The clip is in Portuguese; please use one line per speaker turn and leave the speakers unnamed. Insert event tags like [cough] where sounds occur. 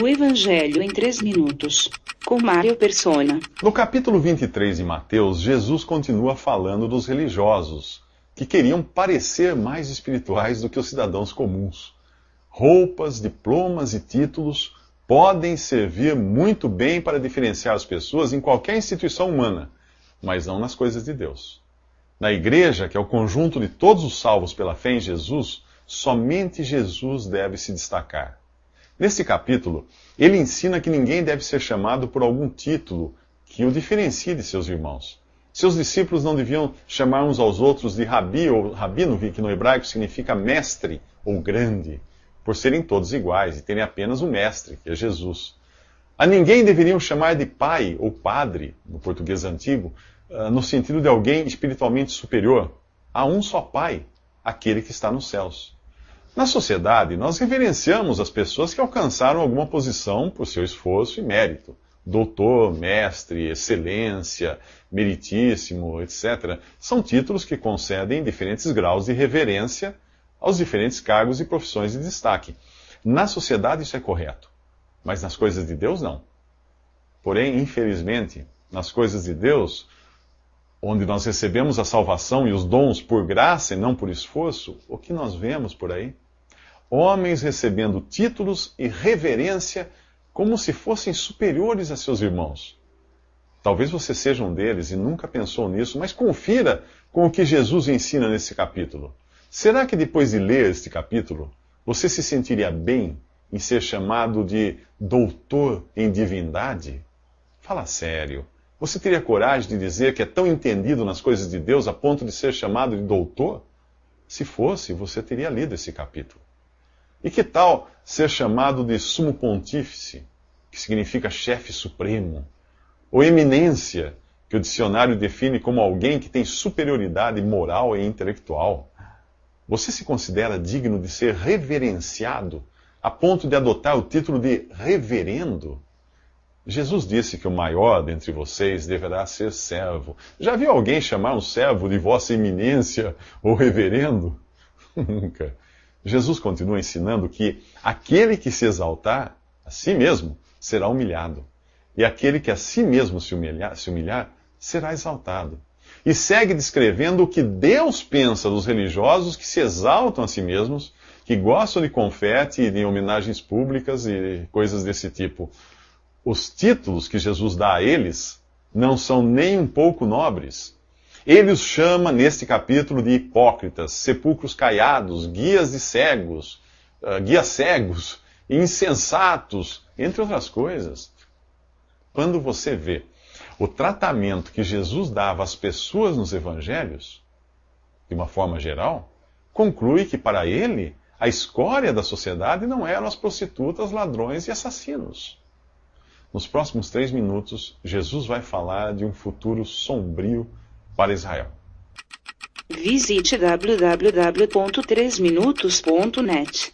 O Evangelho em 3 minutos, com Mário Persona. No capítulo 23 de Mateus, Jesus continua falando dos religiosos, que queriam parecer mais espirituais do que os cidadãos comuns. Roupas, diplomas e títulos podem servir muito bem para diferenciar as pessoas em qualquer instituição humana, mas não nas coisas de Deus. Na igreja, que é o conjunto de todos os salvos pela fé em Jesus, somente Jesus deve se destacar. Nesse capítulo, ele ensina que ninguém deve ser chamado por algum título que o diferencie de seus irmãos. Seus discípulos não deviam chamar uns aos outros de rabi ou rabino, que no hebraico significa mestre ou grande, por serem todos iguais e terem apenas um mestre, que é Jesus. A ninguém deveriam chamar de pai ou padre, no português antigo, ah, no sentido de alguém espiritualmente superior. Há um só pai, aquele que está nos céus. Na sociedade, nós reverenciamos as pessoas que alcançaram alguma posição por seu esforço e mérito. Doutor, mestre, excelência, meritíssimo, etc., são títulos que concedem diferentes graus de reverência aos diferentes cargos e profissões de destaque. Na sociedade, isso é correto, mas nas coisas de Deus, não. Porém, infelizmente, nas coisas de Deus, onde nós recebemos a salvação e os dons por graça e não por esforço, o que nós vemos por aí? homens recebendo títulos e reverência como se fossem superiores a seus irmãos. Talvez você seja um deles e nunca pensou nisso, mas confira com o que Jesus ensina nesse capítulo. Será que depois de ler este capítulo, você se sentiria bem em ser chamado de doutor em divindade? Fala sério. Você teria coragem de dizer que é tão entendido nas coisas de Deus a ponto de ser chamado de doutor? Se fosse, você teria lido esse capítulo. E que tal ser chamado de sumo pontífice, que significa chefe supremo, ou eminência, que o dicionário define como alguém que tem superioridade moral e intelectual? Você se considera digno de ser reverenciado a ponto de adotar o título de reverendo? Jesus disse que o maior dentre vocês deverá ser servo. Já viu alguém chamar um servo de vossa eminência ou reverendo? [laughs] Nunca. Jesus continua ensinando que aquele que se exaltar a si mesmo será humilhado, e aquele que a si mesmo se humilhar, se humilhar será exaltado. E segue descrevendo o que Deus pensa dos religiosos que se exaltam a si mesmos, que gostam de confete e de homenagens públicas e coisas desse tipo. Os títulos que Jesus dá a eles não são nem um pouco nobres ele os chama, neste capítulo, de hipócritas, sepulcros caiados, guias de cegos, uh, guias cegos, insensatos, entre outras coisas. Quando você vê o tratamento que Jesus dava às pessoas nos evangelhos, de uma forma geral, conclui que para ele a escória da sociedade não eram as prostitutas, ladrões e assassinos. Nos próximos três minutos, Jesus vai falar de um futuro sombrio para Israel. Visite www.3minutos.net.